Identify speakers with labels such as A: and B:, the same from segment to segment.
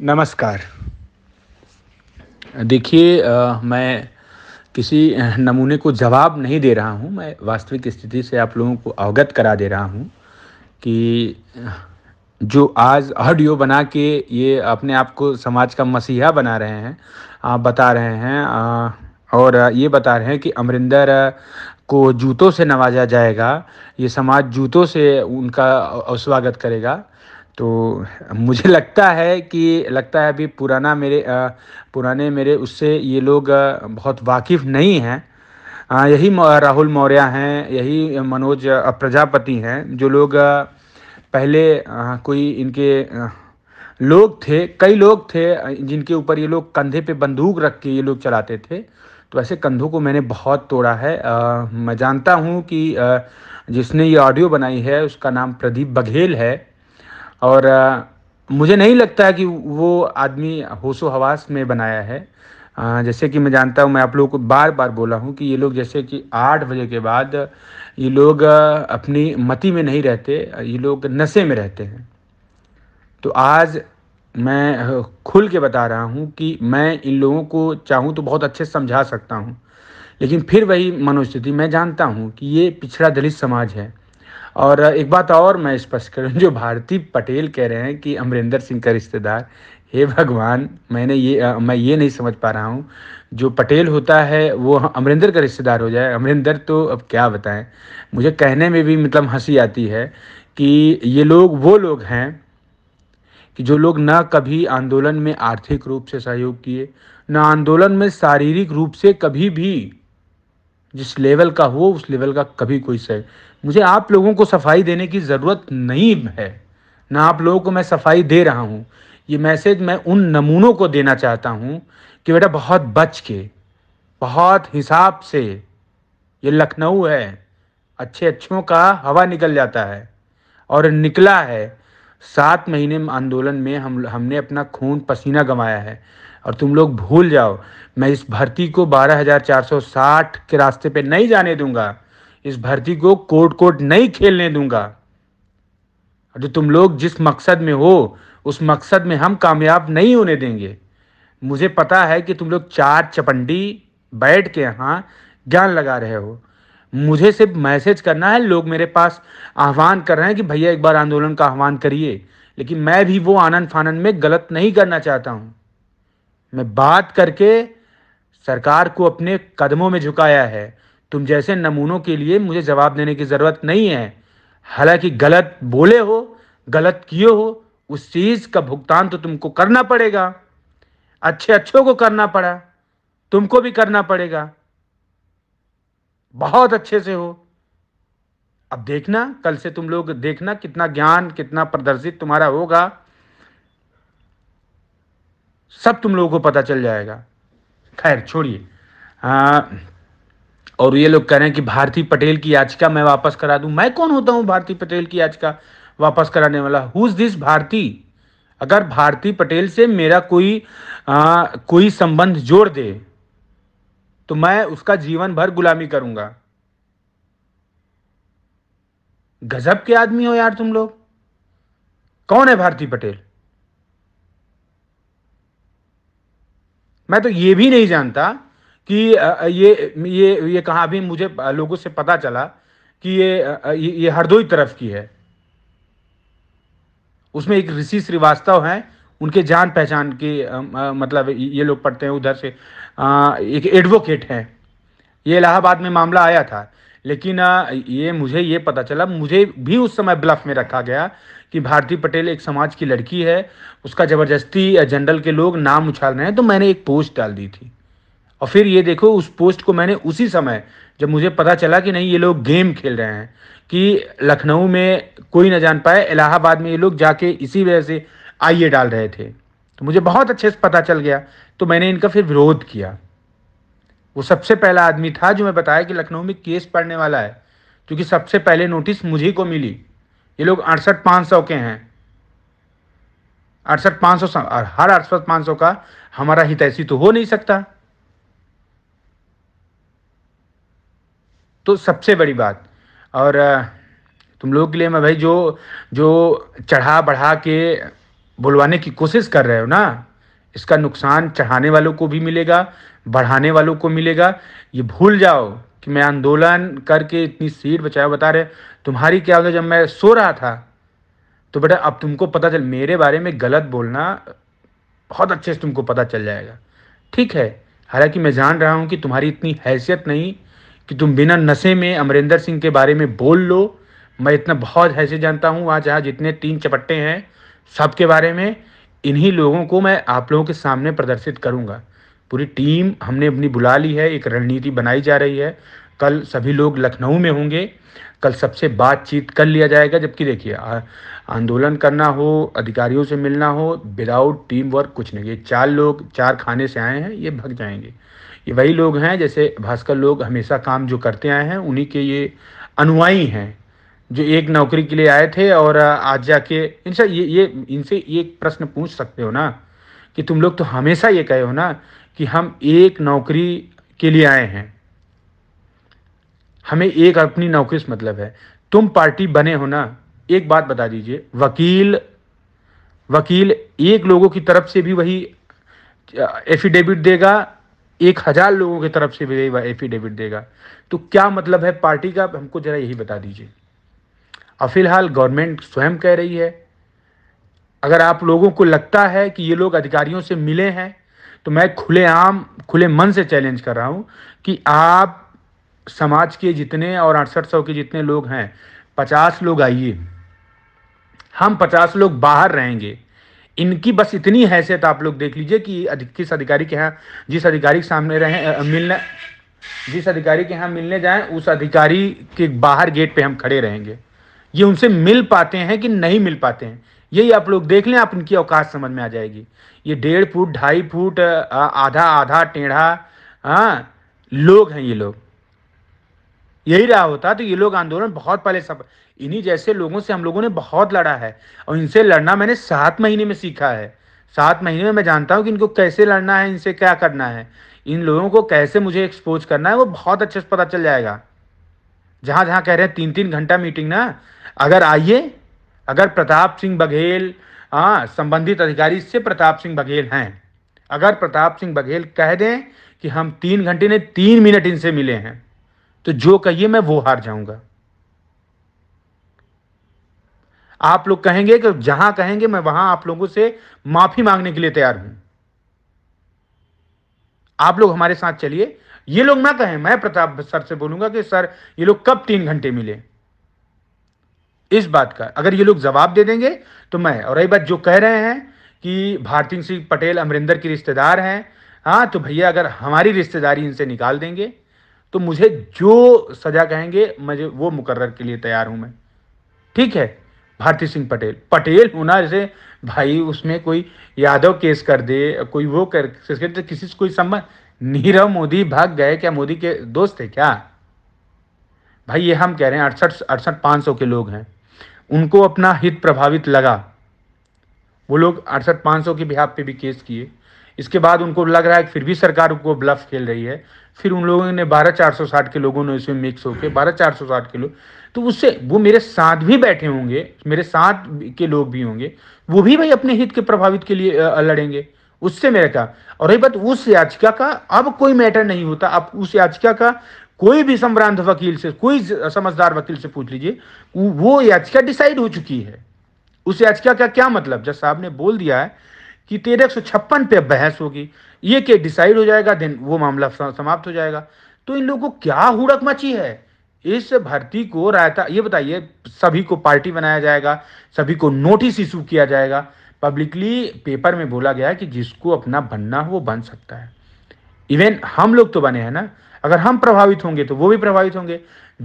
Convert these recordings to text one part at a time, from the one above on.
A: नमस्कार देखिए मैं किसी नमूने को जवाब नहीं दे रहा हूँ मैं वास्तविक स्थिति से आप लोगों को अवगत करा दे रहा हूँ कि जो आज ऑडियो बना के ये अपने आप को समाज का मसीहा बना रहे हैं आप बता रहे हैं आ, और ये बता रहे हैं कि अमरिंदर को जूतों से नवाजा जाएगा ये समाज जूतों से उनका स्वागत करेगा तो मुझे लगता है कि लगता है अभी पुराना मेरे पुराने मेरे उससे ये लोग बहुत वाकिफ़ नहीं हैं यही राहुल मौर्य हैं यही मनोज प्रजापति हैं जो लोग पहले कोई इनके लोग थे कई लोग थे जिनके ऊपर ये लोग कंधे पे बंदूक रख के ये लोग चलाते थे तो ऐसे कंधों को मैंने बहुत तोड़ा है आ, मैं जानता हूँ कि आ, जिसने ये ऑडियो बनाई है उसका नाम प्रदीप बघेल है और मुझे नहीं लगता कि वो आदमी होशो हवास में बनाया है जैसे कि मैं जानता हूँ मैं आप लोगों को बार बार बोला हूँ कि ये लोग जैसे कि आठ बजे के बाद ये लोग अपनी मति में नहीं रहते ये लोग नशे में रहते हैं तो आज मैं खुल के बता रहा हूँ कि मैं इन लोगों को चाहूँ तो बहुत अच्छे समझा सकता हूँ लेकिन फिर वही मनोस्थिति मैं जानता हूँ कि ये पिछड़ा दलित समाज है और एक बात और मैं स्पष्ट करूँ जो भारती पटेल कह रहे हैं कि अमरिंदर सिंह का रिश्तेदार हे भगवान मैंने ये मैं ये नहीं समझ पा रहा हूँ जो पटेल होता है वो अमरिंदर का रिश्तेदार हो जाए अमरिंदर तो अब क्या बताएं मुझे कहने में भी मतलब हंसी आती है कि ये लोग वो लोग हैं कि जो लोग ना कभी आंदोलन में आर्थिक रूप से सहयोग किए ना आंदोलन में शारीरिक रूप से कभी भी जिस लेवल का हो उस लेवल का कभी कोई सह मुझे आप लोगों को सफाई देने की ज़रूरत नहीं है ना आप लोगों को मैं सफाई दे रहा हूँ ये मैसेज मैं उन नमूनों को देना चाहता हूँ कि बेटा बहुत बच के बहुत हिसाब से ये लखनऊ है अच्छे अच्छों का हवा निकल जाता है और निकला है सात महीने आंदोलन में हम हमने अपना खून पसीना गंवाया है और तुम लोग भूल जाओ मैं इस भर्ती को बारह हज़ार चार सौ साठ के रास्ते पे नहीं जाने दूंगा इस भर्ती को कोर्ट कोर्ट नहीं खेलने दूंगा जो तुम लोग जिस मकसद में हो उस मकसद में हम कामयाब नहीं होने देंगे मुझे पता है कि तुम लोग चार चपंडी बैठ के यहाँ ज्ञान लगा रहे हो मुझे सिर्फ मैसेज करना है लोग मेरे पास आह्वान कर रहे हैं कि भैया एक बार आंदोलन का आह्वान करिए लेकिन मैं भी वो आनंद फानंद में गलत नहीं करना चाहता हूँ मैं बात करके सरकार को अपने कदमों में झुकाया है तुम जैसे नमूनों के लिए मुझे जवाब देने की ज़रूरत नहीं है हालांकि गलत बोले हो गलत किए हो उस चीज़ का भुगतान तो तुमको करना पड़ेगा अच्छे अच्छों को करना पड़ा तुमको भी करना पड़ेगा बहुत अच्छे से हो अब देखना कल से तुम लोग देखना कितना ज्ञान कितना प्रदर्शित तुम्हारा होगा सब तुम लोगों को पता चल जाएगा खैर छोड़िए हाँ, और ये लोग कह रहे हैं कि भारती पटेल की याचिका मैं वापस करा दूं मैं कौन होता हूं भारती पटेल की याचिका वापस कराने वाला हु इज दिस भारती अगर भारती पटेल से मेरा कोई आ, कोई संबंध जोड़ दे तो मैं उसका जीवन भर गुलामी करूंगा गजब के आदमी हो यार तुम लोग कौन है भारती पटेल मैं तो ये भी नहीं जानता कि ये ये ये कहा भी मुझे लोगों से पता चला कि ये ये हरदोई तरफ की है उसमें एक ऋषि श्रीवास्तव हैं उनके जान पहचान के मतलब ये लोग पढ़ते हैं उधर से एक एडवोकेट हैं ये इलाहाबाद में मामला आया था लेकिन ये मुझे ये पता चला मुझे भी उस समय ब्लफ में रखा गया कि भारती पटेल एक समाज की लड़की है उसका ज़बरदस्ती जनरल के लोग नाम उछाल रहे हैं तो मैंने एक पोस्ट डाल दी थी और फिर ये देखो उस पोस्ट को मैंने उसी समय जब मुझे पता चला कि नहीं ये लोग गेम खेल रहे हैं कि लखनऊ में कोई ना जान पाए इलाहाबाद में ये लोग जाके इसी वजह से आइए डाल रहे थे तो मुझे बहुत अच्छे से पता चल गया तो मैंने इनका फिर विरोध किया वो सबसे पहला आदमी था जो मैं बताया कि लखनऊ में केस पड़ने वाला है क्योंकि सबसे पहले नोटिस मुझे को मिली ये लोग अड़सठ पाँच सौ के हैं अड़सठ पाँच सौ हर अड़सठ पाँच सौ का हमारा हितैषी तो हो नहीं सकता तो सबसे बड़ी बात और तुम लोगों के लिए मैं भाई जो जो चढ़ा बढ़ा के बुलवाने की कोशिश कर रहे हो ना इसका नुकसान चढ़ाने वालों को भी मिलेगा बढ़ाने वालों को मिलेगा ये भूल जाओ कि मैं आंदोलन करके इतनी सीट बचाया बता रहे तुम्हारी क्या होता जब मैं सो रहा था तो बेटा अब तुमको पता चल मेरे बारे में गलत बोलना बहुत अच्छे से तुमको पता चल जाएगा ठीक है हालांकि मैं जान रहा हूँ कि तुम्हारी इतनी हैसियत नहीं कि तुम बिना नशे में अमरिंदर सिंह के बारे में बोल लो मैं इतना बहुत हैसे जानता हूँ आज यहाँ जितने तीन चपट्टे हैं सब के बारे में इन्हीं लोगों को मैं आप लोगों के सामने प्रदर्शित करूँगा पूरी टीम हमने अपनी बुला ली है एक रणनीति बनाई जा रही है कल सभी लोग लखनऊ में होंगे कल सबसे बातचीत कर लिया जाएगा जबकि देखिए आंदोलन करना हो अधिकारियों से मिलना हो विदाउट टीम वर्क कुछ नहीं ये चार लोग चार खाने से आए हैं ये भग जाएंगे ये वही लोग हैं जैसे भास्कर लोग हमेशा काम जो करते आए हैं उन्हीं के ये अनुयायी हैं जो एक नौकरी के लिए आए थे और आज जाके इनसे ये ये इनसे ये प्रश्न पूछ सकते हो ना कि तुम लोग तो हमेशा ये कहे हो ना कि हम एक नौकरी के लिए आए हैं हमें एक अपनी नौकरी से मतलब है तुम पार्टी बने हो ना एक बात बता दीजिए वकील वकील एक लोगों की तरफ से भी वही एफिडेविट देगा एक हजार लोगों की तरफ से भी एफिडेविट देगा तो क्या मतलब है पार्टी का हमको जरा यही बता दीजिए और फिलहाल गवर्नमेंट स्वयं कह रही है अगर आप लोगों को लगता है कि ये लोग अधिकारियों से मिले हैं तो मैं खुलेआम खुले मन से चैलेंज कर रहा हूं कि आप समाज के जितने और अड़सठ सौ के जितने लोग हैं पचास लोग आइए हम पचास लोग बाहर रहेंगे इनकी बस इतनी हैसियत आप लोग देख लीजिए कि किस अधिकारी के यहाँ जिस अधिकारी के सामने रहे मिलने जिस अधिकारी के यहाँ मिलने जाएं उस अधिकारी के बाहर गेट पे हम खड़े रहेंगे ये उनसे मिल पाते हैं कि नहीं मिल पाते हैं यही आप लोग देख लें आप इनकी अवकाश समझ में आ जाएगी ये डेढ़ फुट ढाई फुट आधा आधा टेढ़ा हाँ लोग हैं ये लोग यही रहा होता तो ये लोग आंदोलन बहुत पहले सब इन्हीं जैसे लोगों से हम लोगों ने बहुत लड़ा है और इनसे लड़ना मैंने सात महीने में सीखा है सात महीने में मैं जानता हूँ कि इनको कैसे लड़ना है इनसे क्या करना है इन लोगों को कैसे मुझे एक्सपोज करना है वो बहुत अच्छे से पता चल जाएगा जहां जहां कह रहे हैं तीन तीन घंटा मीटिंग ना अगर आइए अगर प्रताप सिंह बघेल हाँ संबंधित अधिकारी से प्रताप सिंह बघेल हैं अगर प्रताप सिंह बघेल कह दें कि हम तीन घंटे ने तीन मिनट इनसे मिले हैं तो जो कहिए मैं वो हार जाऊंगा आप लोग कहेंगे कि जहां कहेंगे मैं वहां आप लोगों से माफी मांगने के लिए तैयार हूं आप लोग हमारे साथ चलिए ये लोग ना कहें मैं प्रताप सर से बोलूंगा कि सर ये लोग कब तीन घंटे मिले इस बात का अगर ये लोग जवाब दे देंगे तो मैं और रही बात जो कह रहे हैं कि भारती सिंह पटेल अमरिंदर की रिश्तेदार हैं हाँ तो भैया अगर हमारी रिश्तेदारी इनसे निकाल देंगे तो मुझे जो सजा कहेंगे मुझे वो मुकर्र के लिए तैयार हूं मैं ठीक है भारती सिंह पटेल पटेल होना जैसे भाई उसमें कोई यादव केस कर दे कोई वो कर तो किसी से कोई संबंध नीरव मोदी भाग गए क्या मोदी के दोस्त है क्या भाई ये हम कह रहे हैं अड़सठ अड़सठ पांच सौ के लोग हैं उनको अपना हित प्रभावित लगा वो लोग अड़सठ पांच सौ के बिहार पे भी केस किए इसके बाद उनको लग रहा है कि फिर भी सरकार उनको ब्लफ खेल रही है फिर उन लोगों ने बारह चार सौ साठ के लोगों ने इसमें मिक्स होकर बारह चार सौ साठ के लोग तो उससे वो मेरे साथ भी बैठे होंगे मेरे साथ के लोग भी होंगे वो भी भाई अपने हित के प्रभावित के लिए लड़ेंगे उससे मेरा कहा और ये बात उस याचिका का अब कोई मैटर नहीं होता अब उस याचिका का कोई भी संभ्रांत वकील से कोई समझदार वकील से पूछ लीजिए वो याचिका डिसाइड हो चुकी है उस याचिका का क्या मतलब जज साहब ने बोल दिया है कि तेरह एक सौ छप्पन पे बहस होगी ये के डिसाइड हो जाएगा देन वो मामला समाप्त हो जाएगा तो इन लोगों को क्या हुड़क मची है इस भर्ती को रायता ये बताइए सभी को पार्टी बनाया जाएगा सभी को नोटिस इशू किया जाएगा पब्लिकली पेपर में बोला गया है कि जिसको अपना बनना हो वो बन सकता है इवन हम लोग तो बने हैं ना अगर हम प्रभावित होंगे तो वो भी प्रभावित होंगे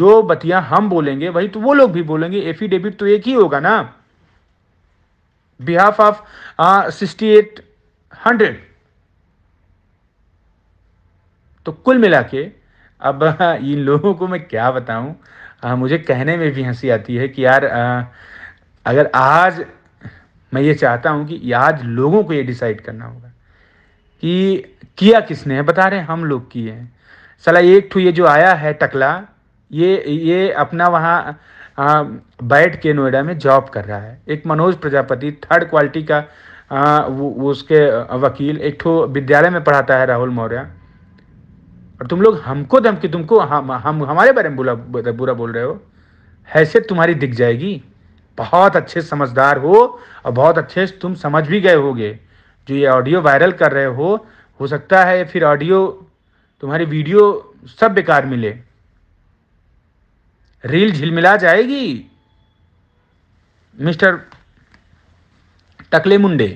A: जो बतिया हम बोलेंगे वही तो वो लोग भी बोलेंगे एफिडेविट तो एक ही होगा ना behalf of uh, 6800 तो कुल मिला के अब इन लोगों को मैं क्या बताऊं मुझे कहने में भी हंसी आती है कि यार आ, अगर आज मैं ये चाहता हूं कि आज लोगों को ये डिसाइड करना होगा कि किया किसने है बता रहे हैं हम लोग किए हैं सला एक ठू ये जो आया है टकला ये ये अपना वहाँ बैठ के नोएडा में जॉब कर रहा है एक मनोज प्रजापति थर्ड क्वालिटी का आ, वो, वो उसके वकील एक ठो विद्यालय में पढ़ाता है राहुल मौर्य और तुम लोग हमको धमकी तुमको हम हम हमारे बारे में बुरा बुरा बोल रहे हो हैसियत तुम्हारी दिख जाएगी बहुत अच्छे समझदार हो और बहुत अच्छे तुम समझ भी गए होगे जो ये ऑडियो वायरल कर रहे हो हो सकता है फिर ऑडियो तुम्हारी वीडियो सब बेकार मिले रील झिलमिला जाएगी मिस्टर टकले मुंडे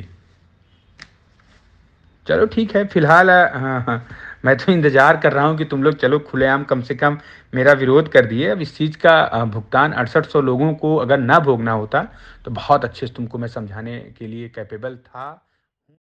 A: चलो ठीक है फिलहाल हाँ हाँ मैं तो इंतज़ार कर रहा हूँ कि तुम लोग चलो खुलेआम कम से कम मेरा विरोध कर दिए अब इस चीज़ का भुगतान अड़सठ सौ लोगों को अगर ना भोगना होता तो बहुत अच्छे से तुमको मैं समझाने के लिए कैपेबल था